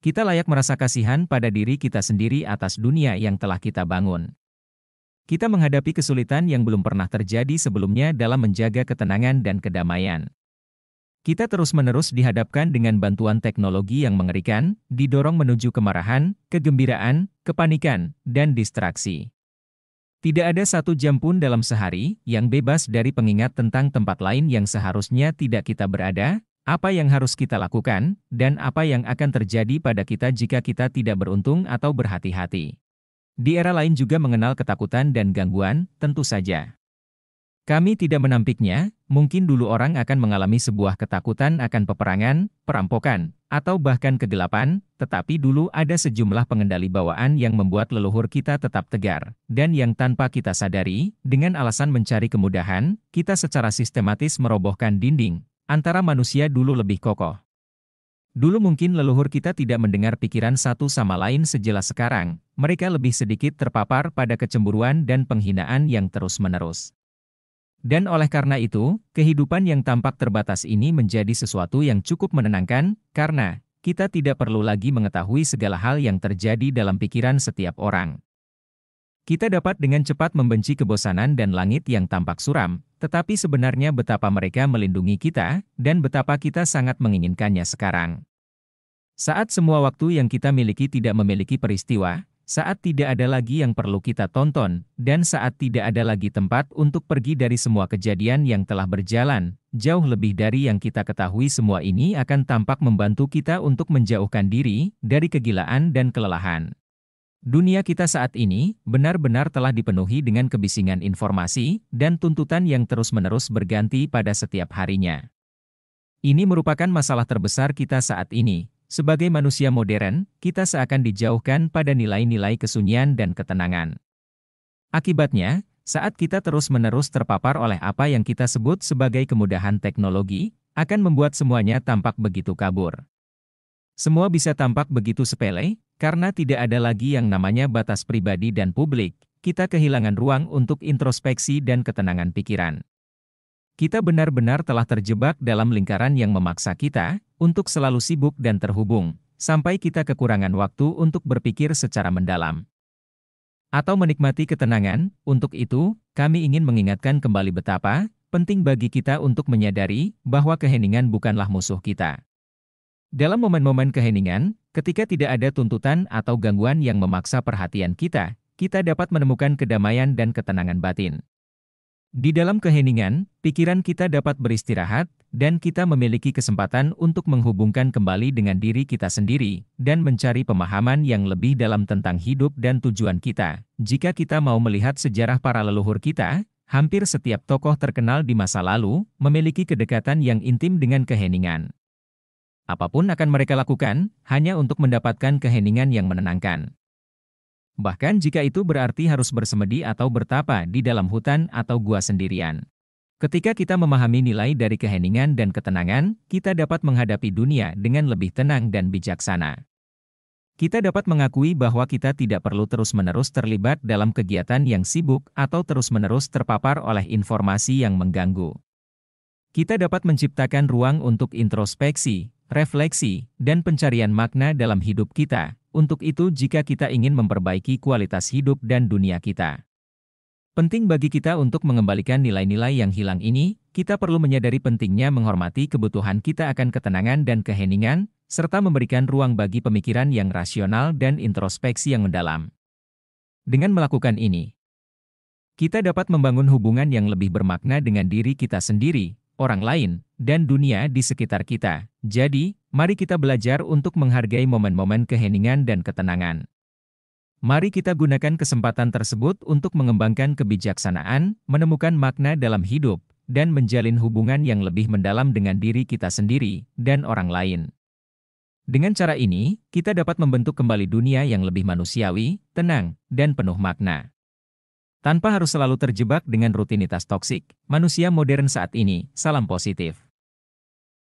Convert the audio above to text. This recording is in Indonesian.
Kita layak merasa kasihan pada diri kita sendiri atas dunia yang telah kita bangun. Kita menghadapi kesulitan yang belum pernah terjadi sebelumnya dalam menjaga ketenangan dan kedamaian. Kita terus-menerus dihadapkan dengan bantuan teknologi yang mengerikan, didorong menuju kemarahan, kegembiraan, kepanikan, dan distraksi. Tidak ada satu jam pun dalam sehari yang bebas dari pengingat tentang tempat lain yang seharusnya tidak kita berada, apa yang harus kita lakukan, dan apa yang akan terjadi pada kita jika kita tidak beruntung atau berhati-hati. Di era lain juga mengenal ketakutan dan gangguan, tentu saja. Kami tidak menampiknya, mungkin dulu orang akan mengalami sebuah ketakutan akan peperangan, perampokan, atau bahkan kegelapan, tetapi dulu ada sejumlah pengendali bawaan yang membuat leluhur kita tetap tegar, dan yang tanpa kita sadari, dengan alasan mencari kemudahan, kita secara sistematis merobohkan dinding, antara manusia dulu lebih kokoh. Dulu mungkin leluhur kita tidak mendengar pikiran satu sama lain sejelas sekarang, mereka lebih sedikit terpapar pada kecemburuan dan penghinaan yang terus-menerus. Dan oleh karena itu, kehidupan yang tampak terbatas ini menjadi sesuatu yang cukup menenangkan, karena kita tidak perlu lagi mengetahui segala hal yang terjadi dalam pikiran setiap orang. Kita dapat dengan cepat membenci kebosanan dan langit yang tampak suram, tetapi sebenarnya betapa mereka melindungi kita, dan betapa kita sangat menginginkannya sekarang. Saat semua waktu yang kita miliki tidak memiliki peristiwa, saat tidak ada lagi yang perlu kita tonton, dan saat tidak ada lagi tempat untuk pergi dari semua kejadian yang telah berjalan, jauh lebih dari yang kita ketahui semua ini akan tampak membantu kita untuk menjauhkan diri dari kegilaan dan kelelahan. Dunia kita saat ini benar-benar telah dipenuhi dengan kebisingan informasi dan tuntutan yang terus-menerus berganti pada setiap harinya. Ini merupakan masalah terbesar kita saat ini. Sebagai manusia modern, kita seakan dijauhkan pada nilai-nilai kesunyian dan ketenangan. Akibatnya, saat kita terus-menerus terpapar oleh apa yang kita sebut sebagai kemudahan teknologi, akan membuat semuanya tampak begitu kabur. Semua bisa tampak begitu sepele, karena tidak ada lagi yang namanya batas pribadi dan publik, kita kehilangan ruang untuk introspeksi dan ketenangan pikiran. Kita benar-benar telah terjebak dalam lingkaran yang memaksa kita untuk selalu sibuk dan terhubung, sampai kita kekurangan waktu untuk berpikir secara mendalam atau menikmati ketenangan. Untuk itu, kami ingin mengingatkan kembali betapa penting bagi kita untuk menyadari bahwa keheningan bukanlah musuh kita. Dalam momen-momen keheningan, ketika tidak ada tuntutan atau gangguan yang memaksa perhatian kita, kita dapat menemukan kedamaian dan ketenangan batin. Di dalam keheningan, pikiran kita dapat beristirahat, dan kita memiliki kesempatan untuk menghubungkan kembali dengan diri kita sendiri, dan mencari pemahaman yang lebih dalam tentang hidup dan tujuan kita. Jika kita mau melihat sejarah para leluhur kita, hampir setiap tokoh terkenal di masa lalu memiliki kedekatan yang intim dengan keheningan apapun akan mereka lakukan hanya untuk mendapatkan keheningan yang menenangkan. Bahkan jika itu berarti harus bersemedi atau bertapa di dalam hutan atau gua sendirian. Ketika kita memahami nilai dari keheningan dan ketenangan, kita dapat menghadapi dunia dengan lebih tenang dan bijaksana. Kita dapat mengakui bahwa kita tidak perlu terus-menerus terlibat dalam kegiatan yang sibuk atau terus-menerus terpapar oleh informasi yang mengganggu. Kita dapat menciptakan ruang untuk introspeksi, refleksi, dan pencarian makna dalam hidup kita. Untuk itu, jika kita ingin memperbaiki kualitas hidup dan dunia kita, penting bagi kita untuk mengembalikan nilai-nilai yang hilang ini. Kita perlu menyadari pentingnya menghormati kebutuhan kita akan ketenangan dan keheningan, serta memberikan ruang bagi pemikiran yang rasional dan introspeksi yang mendalam. Dengan melakukan ini, kita dapat membangun hubungan yang lebih bermakna dengan diri kita sendiri, orang lain, dan dunia di sekitar kita. Jadi, mari kita belajar untuk menghargai momen-momen keheningan dan ketenangan. Mari kita gunakan kesempatan tersebut untuk mengembangkan kebijaksanaan, menemukan makna dalam hidup, dan menjalin hubungan yang lebih mendalam dengan diri kita sendiri dan orang lain. Dengan cara ini, kita dapat membentuk kembali dunia yang lebih manusiawi, tenang, dan penuh makna. Tanpa harus selalu terjebak dengan rutinitas toksik, manusia modern saat ini, salam positif.